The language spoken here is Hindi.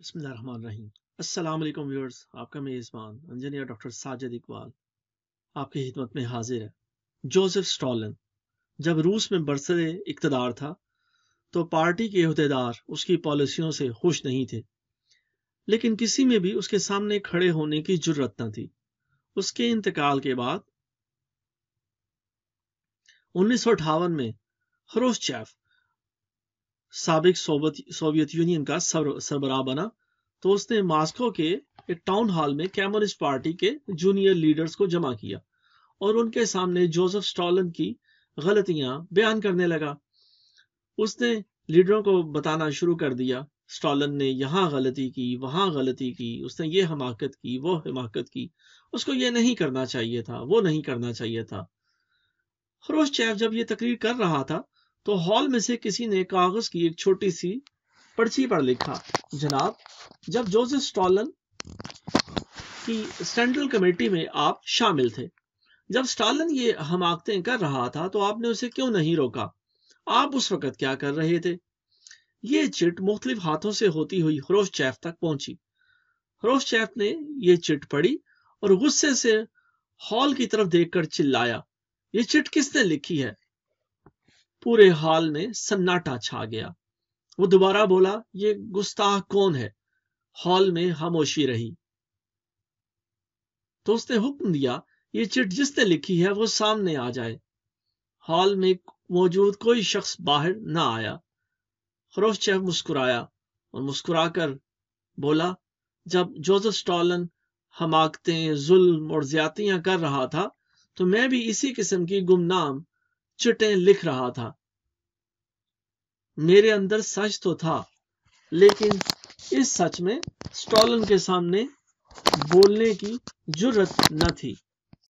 बसमीम व्यूअर्स आपका मेज़बान इंजीनियर डॉक्टर साजिद इकबाल आपकी खिदमत में हाजिर है जोसेफ स्टॉलन जब रूस में बरसर इकतदार था तो पार्टी के अहदेदार उसकी पॉलिसियों से खुश नहीं थे लेकिन किसी में भी उसके सामने खड़े होने की जरूरत न थी उसके इंतकाल के बाद उन्नीस में हरोश चैफ सबक सोवियत यूनियन का सरबराह बना तो उसने मास्को के एक टाउन हॉल में कम्युनिस्ट पार्टी के जूनियर लीडर्स को जमा किया और उनके सामने जोसेफ स्टॉलन की गलतियां बयान करने लगा उसने लीडरों को बताना शुरू कर दिया स्टॉलन ने यहाँ गलती की वहां गलती की उसने ये हमाकत की वो हिमाकत की उसको ये नहीं करना चाहिए था वो नहीं करना चाहिए था खरोश जब ये तकरीर कर रहा था तो हॉल में से किसी ने कागज की एक छोटी सी पर्ची पर लिखा जनाब जब जोसेफ स्टॉलन की सेंट्रल कमेटी में आप शामिल थे जब स्टालन ये हमाकतें कर रहा था तो आपने उसे क्यों नहीं रोका आप उस वक्त क्या कर रहे थे ये चिट मुख्तलिफ हाथों से होती हुई चैफ तक पहुंची चैफ ने यह चिट पढ़ी और गुस्से से हॉल की तरफ देखकर चिल्लाया ये चिट किसने लिखी है पूरे हाल में सन्नाटा छा गया वो दोबारा बोला ये गुस्ताह कौन है हॉल में खामोशी रही तो उसने हुक्म दिया ये चिट जिसने लिखी है वो सामने आ जाए हॉल में मौजूद कोई शख्स बाहर ना आया खरोशचेव मुस्कुराया और मुस्कुराकर बोला जब जोसेफ स्टॉलन हमाकते जुल्म और ज्यातियां कर रहा था तो मैं भी इसी किस्म की गुमनाम चिटें लिख रहा था मेरे अंदर सच तो था लेकिन इस सच में स्टॉलन के सामने बोलने की जरूरत न थी